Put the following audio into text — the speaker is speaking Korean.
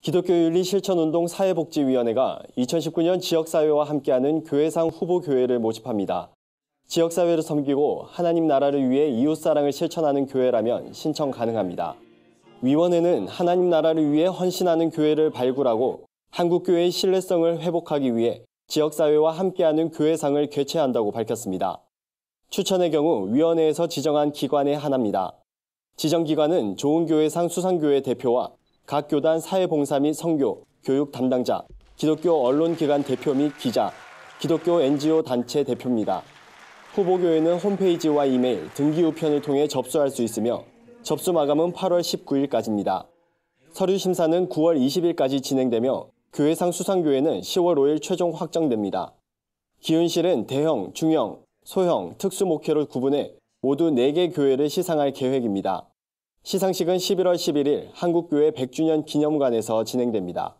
기독교 윤리 실천 운동 사회복지위원회가 2019년 지역사회와 함께하는 교회상 후보 교회를 모집합니다. 지역사회를 섬기고 하나님 나라를 위해 이웃사랑을 실천하는 교회라면 신청 가능합니다. 위원회는 하나님 나라를 위해 헌신하는 교회를 발굴하고 한국교회의 신뢰성을 회복하기 위해 지역사회와 함께하는 교회상을 개최한다고 밝혔습니다. 추천의 경우 위원회에서 지정한 기관의 하나입니다. 지정기관은 좋은교회상 수상교회 대표와 각 교단 사회봉사 및성교 교육 담당자, 기독교 언론기관 대표 및 기자, 기독교 NGO 단체 대표입니다. 후보교회는 홈페이지와 이메일, 등기 우편을 통해 접수할 수 있으며 접수 마감은 8월 19일까지입니다. 서류 심사는 9월 20일까지 진행되며 교회상 수상교회는 10월 5일 최종 확정됩니다. 기훈실은 대형, 중형, 소형, 특수 목회로 구분해 모두 4개 교회를 시상할 계획입니다. 시상식은 11월 11일 한국교회 100주년 기념관에서 진행됩니다.